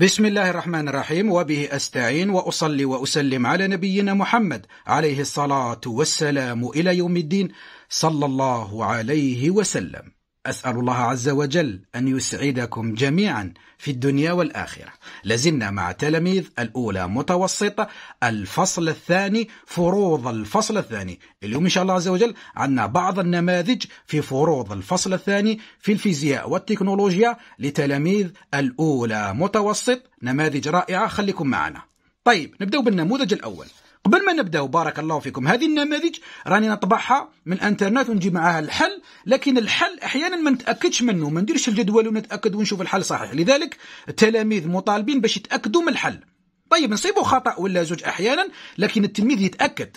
بسم الله الرحمن الرحيم وبه استعين واصلي واسلم على نبينا محمد عليه الصلاه والسلام الى يوم الدين صلى الله عليه وسلم أسأل الله عز وجل أن يسعدكم جميعا في الدنيا والآخرة لازلنا مع تلاميذ الأولى متوسطة الفصل الثاني فروض الفصل الثاني اليوم إن شاء الله عز وجل عندنا بعض النماذج في فروض الفصل الثاني في الفيزياء والتكنولوجيا لتلاميذ الأولى متوسط نماذج رائعة خليكم معنا طيب نبدأ بالنموذج الأول قبل ما نبداو بارك الله فيكم هذه النماذج راني نطبعها من الانترنت ونجيب معاها الحل لكن الحل احيانا ما نتاكدش منه ما نديرش الجدول ونتاكد ونشوف الحل صحيح لذلك التلاميذ مطالبين باش يتاكدوا من الحل طيب نصيبوا خطا ولا زوج احيانا لكن التلميذ يتاكد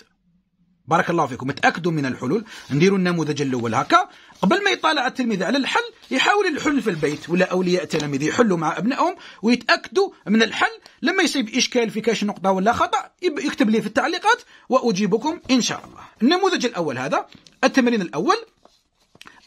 بارك الله فيكم تاكدوا من الحلول نديروا النموذج الاول هكا قبل ما يطالع التلميذ على الحل يحاول الحل في البيت ولا اولياء التلاميذ يحلوا مع ابنائهم ويتاكدوا من الحل لما يصيب إشكال في كاش نقطة ولا خطأ يكتب لي في التعليقات وأجيبكم إن شاء الله النموذج الأول هذا التمرين الأول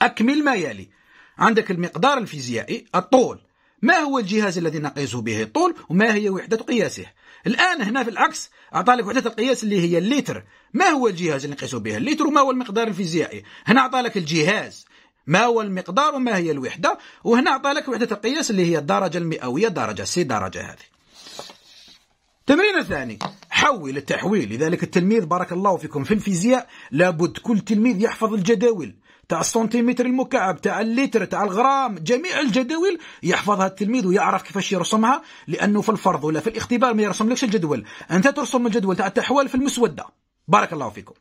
أكمل ما يلي عندك المقدار الفيزيائي الطول ما هو الجهاز الذي نقيس به الطول وما هي وحدة قياسه الآن هنا في العكس اعطالك لك وحدة القياس اللي هي اللتر ما هو الجهاز اللي نقيس به اللتر وما هو المقدار الفيزيائي هنا اعطالك لك الجهاز ما هو المقدار وما هي الوحدة وهنا اعطالك لك وحدة القياس اللي هي الدرجة المئوية درجة سي درجة هذه التمرين الثاني حول التحويل لذلك التلميذ بارك الله فيكم في الفيزياء لابد كل تلميذ يحفظ الجداول تاع السنتيمتر المكعب تاع اللتر تاع الغرام جميع الجداول يحفظها التلميذ ويعرف كيفاش يرسمها لانه في الفرض ولا في الاختبار ما يرسملكش الجدول انت ترسم الجدول تاع التحوال في المسوده بارك الله فيكم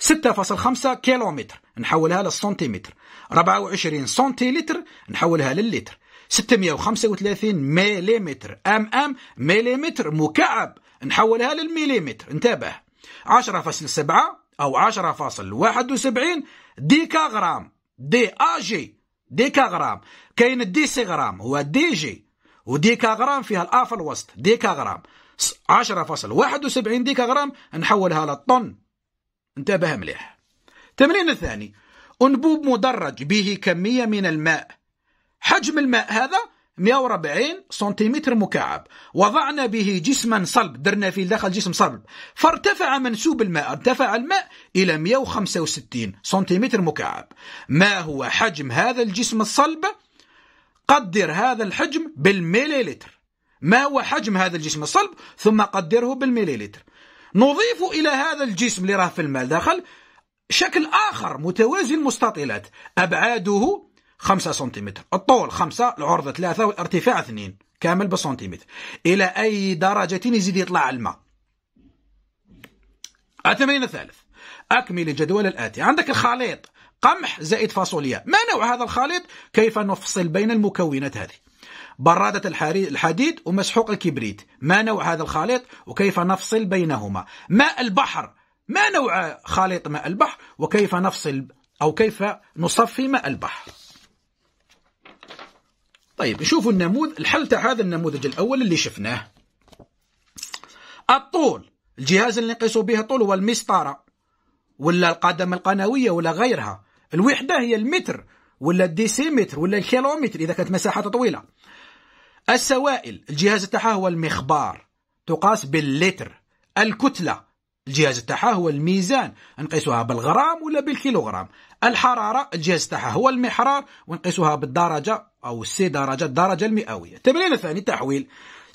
6.5 كيلومتر نحولها للسنتيمتر 24 سنتيلتر نحولها للتر 635 مليمتر أم أم مليمتر مكعب نحولها للمليمتر انتبه 10.7 أو 10.71 ديكاغرام دي آجي ديكاغرام كاين الديسيغرام هو دي جي وديكاغرام فيها الآف الوسط ديكاغرام 10.71 ديكاغرام نحولها للطن انتبه مليح تمرين الثاني أنبوب مدرج به كمية من الماء حجم الماء هذا 140 سنتيمتر مكعب وضعنا به جسما صلب درنا فيه داخل جسم صلب فارتفع منسوب الماء ارتفع الماء إلى 165 سنتيمتر مكعب ما هو حجم هذا الجسم الصلب قدر هذا الحجم بالمليلتر ما هو حجم هذا الجسم الصلب ثم قدره بالمليلتر نضيف إلى هذا الجسم اللي راه في الماء داخل شكل آخر متوازي المستطيلات أبعاده 5 سنتيمتر الطول 5 العرض 3 والارتفاع 2 كامل بسنتيمتر الى اي درجه يزيد يطلع الماء التمرين الثالث اكمل الجدول الاتي عندك الخليط قمح زائد فاصوليا ما نوع هذا الخليط كيف نفصل بين المكونات هذه برادة الحديد ومسحوق الكبريت ما نوع هذا الخليط وكيف نفصل بينهما ماء البحر ما نوع خليط ماء البحر وكيف نفصل أو كيف نصفي ماء البحر طيب نشوفوا النموذج الحل تاع هذا النموذج الاول اللي شفناه الطول الجهاز اللي نقيسوا به الطول هو المسطره ولا القدم القنويه ولا غيرها الوحده هي المتر ولا الديسيمتر ولا الكيلومتر اذا كانت مساحه طويله السوائل الجهاز تاعها هو المخبار تقاس باللتر الكتله الجهاز تاعها هو الميزان نقيسوها بالغرام ولا بالكيلوغرام الحرارة الجهاز تاعها هو المحرار ونقيسها بالدرجة أو السي درجة الدرجة المئوية التمرين الثاني تحويل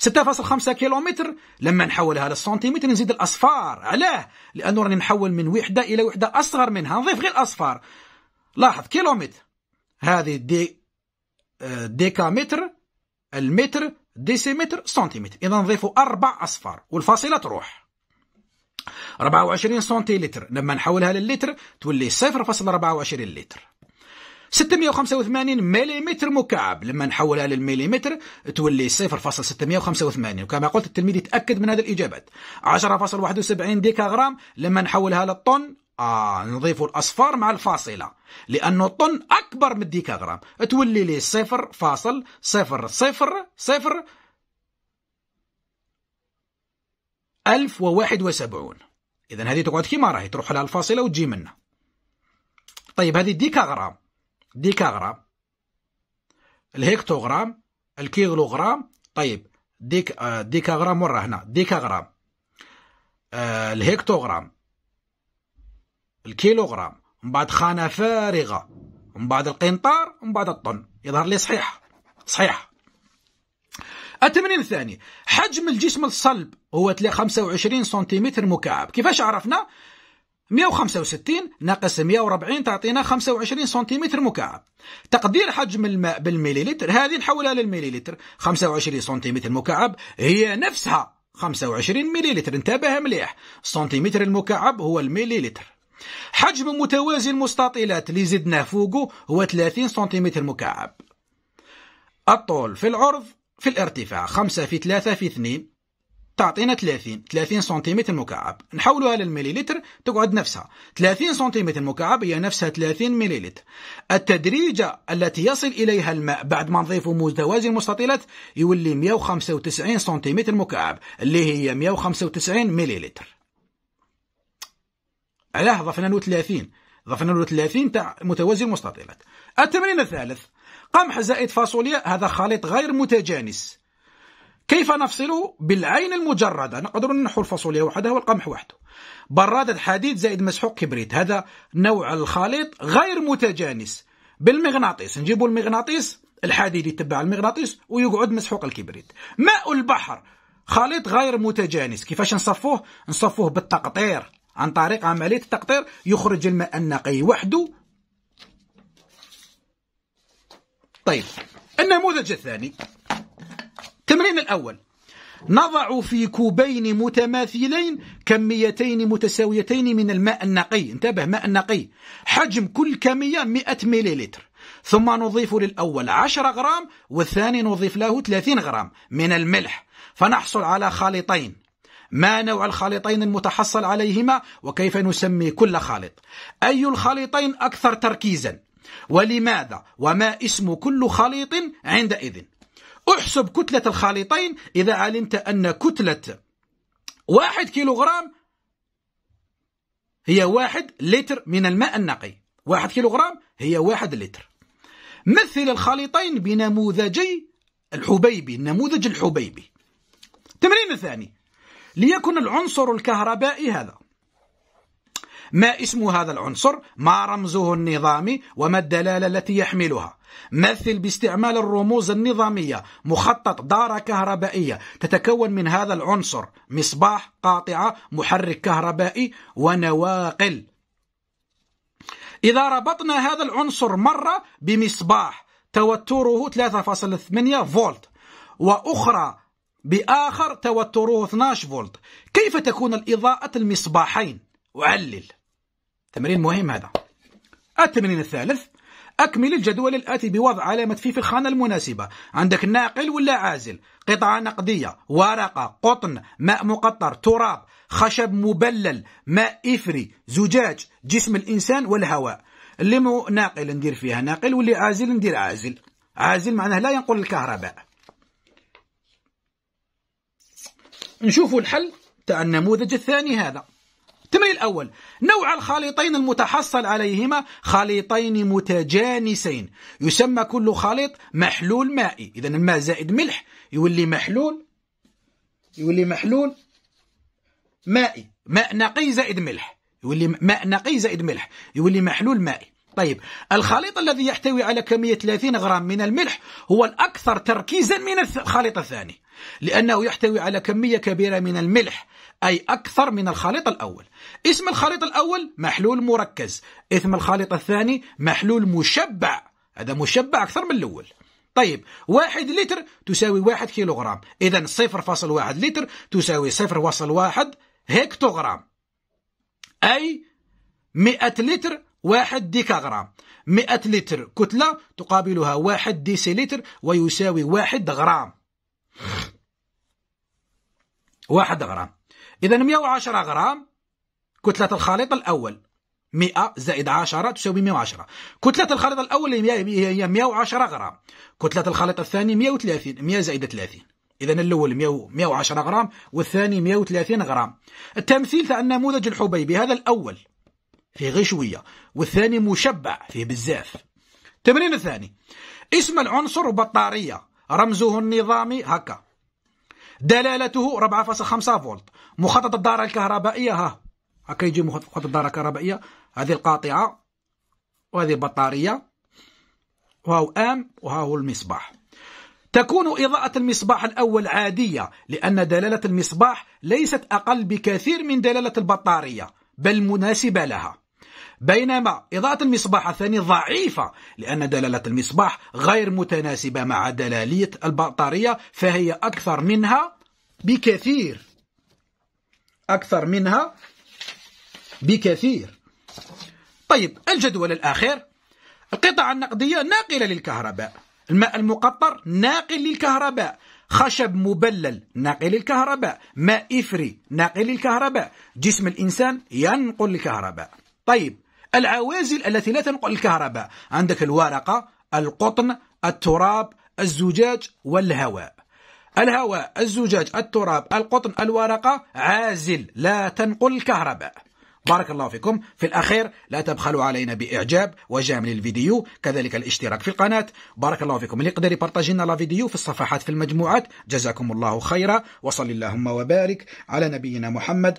6.5 كيلومتر لما نحولها للسنتيمتر نزيد الأصفار علاه لأنه راني نحول من وحدة إلى وحدة أصغر منها نضيف غير الأصفار لاحظ كيلومتر هذه دي آه، ديكامتر المتر ديسيمتر سنتيمتر إذا نضيفوا أربع أصفار والفاصلة تروح 24 سنتي لتر لما نحولها للتر تولي 0.24 لتر 685 مليمتر مكعب لما نحولها للمليمتر تولي 0.685 وكما قلت التلميذ يتأكد من هذه الإجابات 10.71 ديكا غرام لما نحولها للطن آه نضيف الأصفار مع الفاصلة لأنه الطن أكبر من ديكا غرام تولي لي 0 فاصل 0 0 0 1071 إذا هذه تقعد كيما راهي تروح لها الفاصلة وتجي منها طيب هذه الديكاغرام ديكاغرام الهكتوغرام الكيلوغرام طيب ديك آه ديكاغرام ورا هنا ديكاغرام آه الهكتوغرام الكيلوغرام من بعد خانة فارغة من بعد القنطار من بعد الطن يظهر لي صحيح صحيح التمرين الثاني حجم الجسم الصلب هو 25 سنتيمتر مكعب كيفاش عرفنا 165 ناقص 140 تعطينا 25 سنتيمتر مكعب تقدير حجم الماء بالمليلتر هذه نحولها للمليلتر 25 سنتيمتر مكعب هي نفسها 25 مليلتر انتبه مليح سنتيمتر المكعب هو المليلتر حجم متوازي المستطيلات اللي زدناه فوقه هو 30 سنتيمتر مكعب الطول في العرض في الارتفاع 5 في 3 في 2 تعطينا 30 30 سنتيمتر مكعب نحولها للمليلتر تقعد نفسها 30 سنتيمتر مكعب هي نفسها 30 مليلتر التدريجة التي يصل إليها الماء بعد ما نضيف مزدوج المستطيلات يولي 195 سنتيمتر مكعب اللي هي 195 مليلتر علاه ضفنا له 30 ضفنا له 30 تاع متوازي المستطيلات التمرين الثالث قمح زائد فاصوليا هذا خليط غير متجانس كيف نفصله بالعين المجردة نقدر ننحو الفاصوليا وحدها والقمح وحده برادة حديد زائد مسحوق كبريت هذا نوع الخليط غير متجانس بالمغناطيس نجيبوا المغناطيس الحديد يتبع المغناطيس ويقعد مسحوق الكبريت ماء البحر خليط غير متجانس كيفاش نصفوه نصفوه بالتقطير عن طريق عملية التقطير يخرج الماء النقي وحده طيب النموذج الثاني التمرين الأول نضع في كوبين متماثلين كميتين متساويتين من الماء النقي انتبه ماء نقي حجم كل كمية 100 مليلتر ثم نضيف للأول 10 غرام والثاني نضيف له 30 غرام من الملح فنحصل على خليطين ما نوع الخليطين المتحصل عليهما وكيف نسمي كل خليط أي الخليطين أكثر تركيزا ولماذا وما اسم كل خليط عندئذ احسب كتلة الخليطين إذا علمت أن كتلة واحد كيلوغرام هي واحد لتر من الماء النقي واحد كيلوغرام هي واحد لتر مثل الخليطين بنموذجي الحبيبي النموذج الحبيبي التمرين الثاني ليكن العنصر الكهربائي هذا ما اسم هذا العنصر ما رمزه النظامي وما الدلالة التي يحملها مثل باستعمال الرموز النظامية مخطط دارة كهربائية تتكون من هذا العنصر مصباح قاطعة محرك كهربائي ونواقل إذا ربطنا هذا العنصر مرة بمصباح توتره 3.8 فولت وأخرى بآخر توتره 12 فولت كيف تكون الإضاءة المصباحين وعلل تمرين مهم هذا التمرين الثالث أكمل الجدول الآتي بوضع علامة في في الخانة المناسبة عندك ناقل ولا عازل قطعة نقدية ورقة قطن ماء مقطر تراب خشب مبلل ماء إفري زجاج جسم الإنسان والهواء اللي مو ناقل ندير فيها ناقل واللي عازل ندير عازل عازل معناه لا ينقل الكهرباء نشوفوا الحل تاع النموذج الثاني هذا التمرين الأول نوع الخليطين المتحصل عليهما خليطين متجانسين يسمى كل خليط محلول مائي إذا الماء زائد ملح يولي محلول يولي محلول مائي ماء نقي زائد ملح يولي ماء نقي زائد ملح يولي محلول مائي طيب الخليط الذي يحتوي على كمية 30 غرام من الملح هو الأكثر تركيزا من الخليط الثاني لأنه يحتوي على كمية كبيرة من الملح أي أكثر من الخليط الأول اسم الخليط الأول محلول مركز اسم الخليط الثاني محلول مشبع هذا مشبع أكثر من الأول طيب واحد لتر تساوي واحد كيلوغرام إذا صفر فاصل واحد لتر تساوي صفر واحد هكتوغرام أي 100 لتر واحد ديكاغرام 100 لتر كتلة تقابلها واحد ديسيلتر ويساوي واحد غرام واحد غرام إذا 110 غرام كتلة الخليط الأول 100 زائد 10 تساوي 110 كتلة الخليط الأول هي 110 غرام كتلة الخليط الثاني 130 100 زائد 30 إذا الأول 110 غرام والثاني 130 غرام التمثيل تاع النموذج الحبيبي هذا الأول فيه غير شوية والثاني مشبع فيه بزاف التمرين الثاني اسم العنصر بطارية رمزه النظامي هكا دلالته 4.5 فولت مخطط الدارة الكهربائية ها هكا يجي مخطط الدارة الكهربائية هذه القاطعة وهذه البطارية وهو آم وهو المصباح تكون إضاءة المصباح الأول عادية لأن دلالة المصباح ليست أقل بكثير من دلالة البطارية بل مناسبة لها بينما إضاءة المصباح الثاني ضعيفة لأن دلالة المصباح غير متناسبة مع دلالية البطارية فهي أكثر منها بكثير أكثر منها بكثير طيب الجدول الأخير القطع النقدية ناقلة للكهرباء الماء المقطر ناقل للكهرباء خشب مبلل ناقل الكهرباء ماء إفري ناقل الكهرباء جسم الإنسان ينقل الكهرباء طيب العوازل التي لا تنقل الكهرباء عندك الورقة القطن التراب الزجاج والهواء الهواء الزجاج التراب القطن الورقة عازل لا تنقل الكهرباء بارك الله فيكم في الأخير لا تبخلوا علينا بإعجاب وجامل الفيديو كذلك الاشتراك في القناة بارك الله فيكم اللي يقدر يبارطاجي لا فيديو في الصفحات في المجموعات جزاكم الله خيرا وصلى اللهم وبارك على نبينا محمد